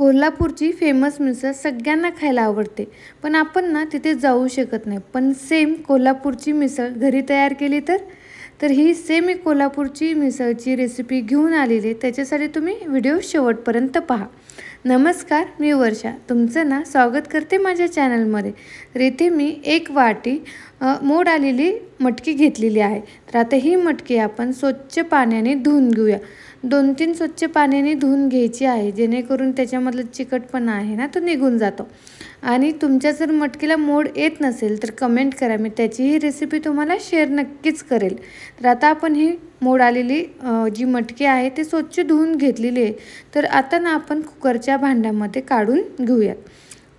कोल्हापूरची फेमस मिसळ सगळ्यांना खायला आवडते पण आपण ना तिथे जाऊ शकत नाही पण सेम कोल्हापूरची मिसळ घरी तयार केली तर तर ही सेम मी कोल्हापूरची मिसळची रेसिपी घेऊन आलेली त्याच्यासाठी तुम्ही व्हिडिओ शेवटपर्यंत पहा नमस्कार मी वर्षा तुमचं ना स्वागत करते माझ्या चॅनलमध्ये तर इथे मी एक वाटी मोड आलेली मटकी घेतलेली आहे तर आता ही मटकी आपण स्वच्छ पाण्याने धुवून घेऊया दोन तीन स्वच्छ पाण्याने धुवून घ्यायची आहे जेणेकरून त्याच्यामधला चिकटपणा आहे ना तो निघून जातो आणि तुमच्या जर मटकीला मोड येत नसेल तर कमेंट करा मी त्याचीही रेसिपी तुम्हाला शेअर नक्कीच करेल तर आता आपण ही मोड आलेली जी मटकी आहे ते स्वच्छ धुवून घेतलेली आहे तर आता ना आपण कुकरच्या भांड्यामध्ये काढून घेऊयात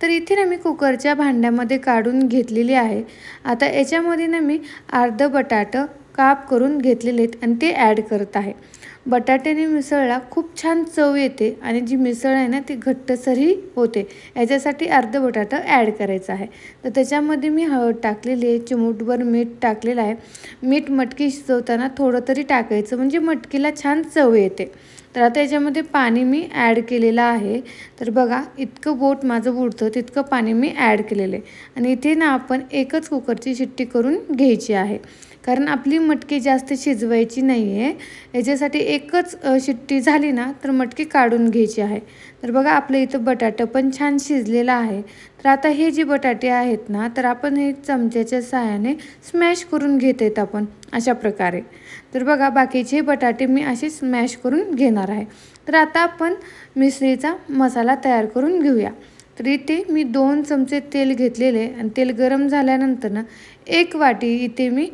तर इथे ना मी कुकरच्या भांड्यामध्ये काढून घेतलेली आहे आता याच्यामध्ये ना मी अर्धं बटाटं काप करून घेतलेले आहेत आणि ते ॲड करत आहे बटाट्याने मिसळला खूप छान चव येते आणि जी मिसळ आहे ना ती घट्टसरही होते याच्यासाठी अर्ध बटाटा ॲड करायचा आहे तर त्याच्यामध्ये मी हळद टाकलेली आहे चिमूटभर मीठ टाकलेलं आहे मीठ मटकी शिजवताना थोडं तरी टाकायचं म्हणजे मटकीला छान चव येते तर आता याच्यामध्ये पाणी मी ॲड केलेलं आहे तर बघा इतकं बोट माझं बुडतं तितकं पाणी मी ॲड केलेलं आहे आणि इथे ना आपण एकच कुकरची शिट्टी करून घ्यायची आहे कारण आपली मटकी जास्त शिजवायची नाही आहे याच्यासाठी एकच शिट्टी झाली ना तर मटकी काढून घ्यायची आहे तर बघा आपलं इथं बटाटं पण छान शिजलेलं आहे तर आता हे जे बटाटे आहेत ना तर आपण हे चमच्याच्या सहाय्याने स्मॅश करून घेत आहेत आपण अशा प्रकारे तर बघा बाकीचे बटाटे मी असे स्मॅश करून घेणार होणार आहे तर आता आपण मिसळीचा मसाला तयार करून घेऊया तर इथे मी दोन चमचे तेल घेतलेले आणि तेल गरम झाल्यानंतर ना एक वाटी इथे मी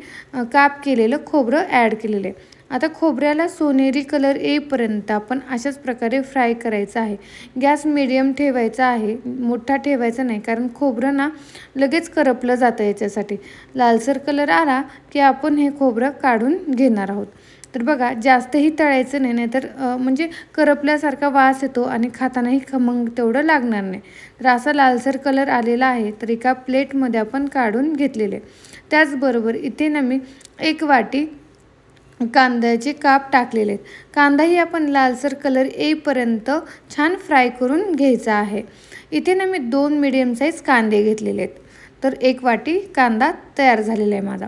काप केलेलं खोबरं ॲड केलेलं आहे आता खोबऱ्याला सोनेरी कलर येईपर्यंत आपण अशाच प्रकारे फ्राय करायचं आहे गॅस मिडियम ठेवायचा आहे मोठा ठेवायचा नाही कारण खोबरं ना लगेच करपलं जातं याच्यासाठी लालसर कलर आला की आपण हे खोबरं काढून घेणार आहोत तर बघा जास्तही तळायचं नाही नाही तर म्हणजे करपल्यासारखा वास येतो आणि खातानाही खमंग तेवढं लागणार नाही तर असा लालसर कलर आलेला आहे तर एका प्लेटमध्ये आपण काढून घेतलेले त्याचबरोबर इथे ना मी एक वाटी कांद्याचे काप टाकलेले आहेत कांदाही आपण लालसर कलर येईपर्यंत छान फ्राय करून घ्यायचा आहे इथे ना मी दोन मिडियम साईज कांदे घेतलेले आहेत तर एक वाटी कांदा तयार झालेला आहे माझा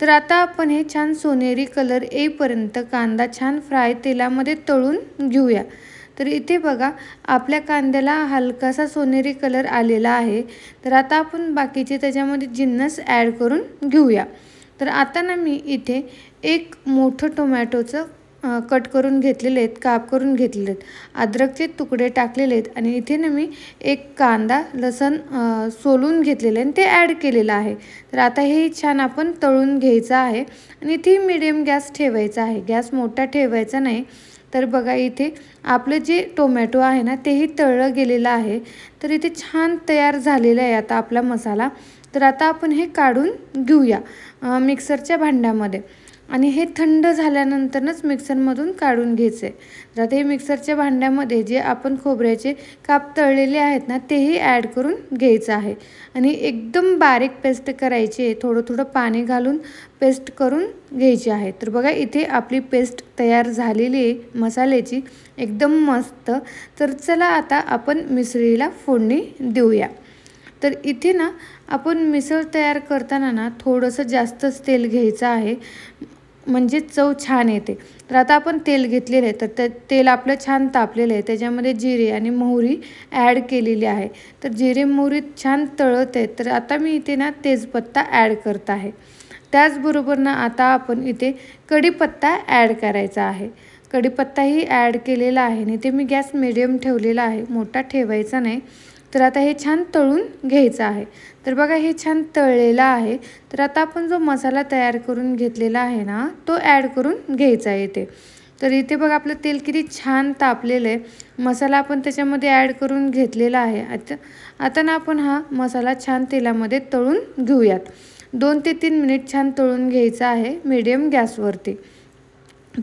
तर आता आपण हे छान सोनेरी कलर येईपर्यंत कांदा छान फ्राय तेलामध्ये तळून घेऊया तर इथे बघा आपल्या कांद्याला हलकासा सोनेरी कलर आलेला आहे तर आता आपण बाकीचे त्याच्यामध्ये जिन्नस ॲड करून घेऊया तर आता ना मी इथे एक मोठं टोमॅटोचं कट करून घेतलेले आहेत काप करून घेतलेले आहेत अद्रकचे तुकडे टाकलेले आहेत आणि इथे ना मी एक कांदा लसण सोलून घेतलेलं आहे आणि ते ॲड केलेलं आहे तर आता हे छान आपण तळून घ्यायचं आहे आणि इथे मिडियम गॅस ठेवायचा आहे गॅस मोठा ठेवायचा नाही तर बघा इथे आपलं जे टोमॅटो आहे ना तेही तळलं गेलेलं आहे तर इथे छान तयार झालेलं आहे आता आपला मसाला तर आता आपण हे काढून घेऊया मिक्सरच्या भांड्यामध्ये आणि हे थंड झाल्यानंतरच मिक्सरमधून काढून घ्यायचं आहे तर आता हे मिक्सरच्या भांड्यामध्ये जे आपण खोबऱ्याचे काप तळलेले आहेत ना तेही ॲड करून घ्यायचं आहे आणि एकदम बारीक पेस्ट करायची आहे थोडं थोडं पाणी घालून पेस्ट करून घ्यायची आहे तर बघा इथे आपली पेस्ट तयार झालेली आहे मसाल्याची एकदम मस्त तर चला आता आपण मिसळीला फोडणी देऊया तर इथे ना आपण मिसळ तयार करताना ना थोडंसं जास्तच तेल घ्यायचं आहे म्हणजे चव छान येते तर आता आपण तेल घेतलेलं आहे तर ते तेल आपलं छान तापलेलं आहे त्याच्यामध्ये जिरे आणि मोहरी ॲड केलेली आहे तर जिरे मोहरी छान तळत आहे तर आता मी इथे ना तेजपत्ता ॲड करत आहे त्याचबरोबर ना आता आपण इथे कढीपत्ता ॲड करायचा आहे कढीपत्ताही ॲड केलेला आहे आणि इथे मी गॅस मिडियम ठेवलेला आहे मोठा ठेवायचा नाही तर आता हे छान तळून घ्यायचं आहे तर बघा हे छान तळलेलं आहे तर आता आपण जो मसाला तयार करून घेतलेला आहे ना तो ॲड करून घ्यायचा आहे इथे तर इथे बघा आपलं तेल किती छान तापलेलं आहे मसाला आपण त्याच्यामध्ये ॲड करून घेतलेला आहे आता आता ना आपण हा मसाला छान तेलामध्ये तळून घेऊयात दोन ते तीन मिनिट छान तळून घ्यायचं आहे मीडियम गॅसवरती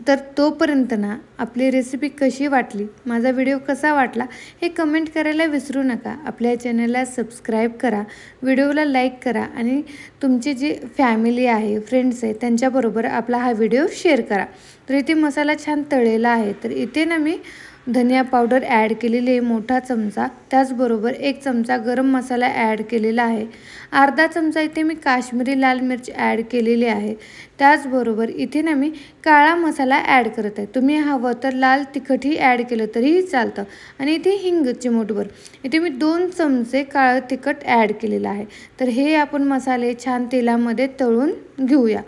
तर तोपर्यंत ना आपली रेसिपी कशी वाटली माझा व्हिडिओ कसा वाटला हे कमेंट करायला विसरू नका आपल्या चॅनलला सबस्क्राईब करा व्हिडिओला लाईक करा आणि तुमची जी फॅमिली आहे फ्रेंड्स आहे त्यांच्याबरोबर आपला हा व्हिडिओ शेअर करा तर इथे मसाला छान तळलेला आहे तर इथे ना मी धनिया पावडर ॲड केलेली आहे मोठा चमचा त्याचबरोबर एक चमचा गरम मसाला ॲड केलेला आहे अर्धा चमचा इथे मी काश्मीरी लाल मिरची ॲड केलेली आहे त्याचबरोबर इथे ना मी काळा मसाला ॲड करत आहे तुम्ही हवं तर लाल तिखटही ॲड केलं तरीही चालतं आणि इथे हिंग चिमूटभर इथे मी दोन चमचे काळं तिखट ॲड केलेलं आहे तर हे आपण मसाले छान तेलामध्ये तळून घेऊया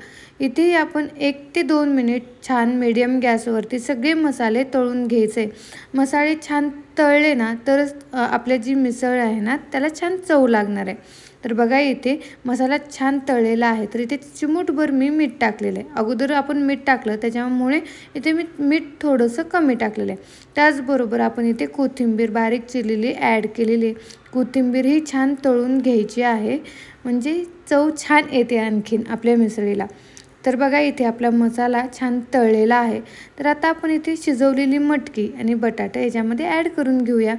इथेही आपण एक ते दोन मिनिट छान मिडियम गॅसवरती सगळे मसाले तळून घ्यायचे मसाले छान तळले ना तरच आपल्या जी मिसळ आहे ना त्याला छान चव लागणार आहे तर बघा इथे मसाला छान तळलेला आहे तर इथे चिमूटभर मी मीठ टाकलेलं आहे अगोदर आपण मीठ टाकलं त्याच्यामुळे इथे मी मीठ थोडंसं कमी टाकलेलं आहे त्याचबरोबर आपण इथे कोथिंबीर बारीक चिरलेली ॲड केलेली कोथिंबीर ही छान तळून घ्यायची आहे म्हणजे चव छान येते आणखीन आपल्या मिसळीला तर बघा इथे आपला मसाला छान तळलेला आहे तर आता आपण इथे शिजवलेली मटकी आणि बटाटा याच्यामध्ये ॲड करून घेऊया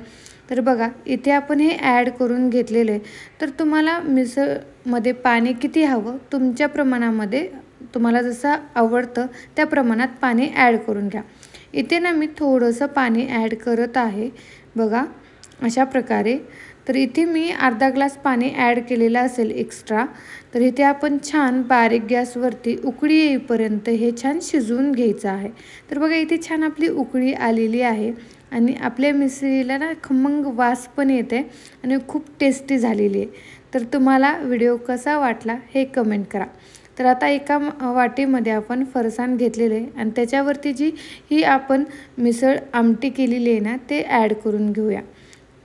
तर बघा इथे आपण हे ॲड करून घेतलेले तर तुम्हाला मिसळमध्ये पाणी किती हवं तुमच्या प्रमाणामध्ये तुम्हाला जसं आवडतं त्या प्रमाणात पाणी ॲड करून घ्या इथे ना मी थोडंसं पाणी ॲड करत आहे बघा अशा प्रकारे तर इथे मी अर्धा ग्लास पाणी ॲड केलेलं असेल एक्स्ट्रा तर इथे आपण छान बारीक गॅसवरती उकळी येईपर्यंत हे छान शिजवून घ्यायचं आहे तर बघा इथे छान आपली उकळी आलेली आहे आणि आपल्या मिसळीला ना खमंग वास पण येते आणि खूप टेस्टी झालेली आहे तर तुम्हाला व्हिडिओ कसा वाटला हे कमेंट करा तर आता एका वाटीमध्ये आपण फरसाण घेतलेले आहे आणि त्याच्यावरती जी ही आपण मिसळ आमटी केलेली आहे ना ते ॲड करून घेऊया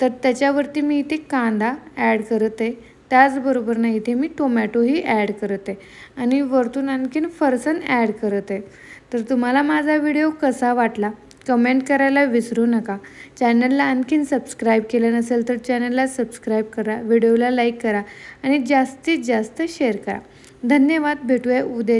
तर त्याच्यावरती मी इथे कांदा ॲड करत आहे त्याचबरोबर ना इथे मी टोमॅटोही ॲड करत आहे आणि वरतून आणखीन फरसन ॲड करत आहे तर तुम्हाला माझा व्हिडिओ कसा वाटला कमेंट करायला विसरू नका चॅनलला आणखीन सबस्क्राईब केलं नसेल तर चॅनलला सबस्क्राईब करा व्हिडिओला लाईक करा आणि जास्तीत जास्त शेअर करा धन्यवाद भेटूया उद्या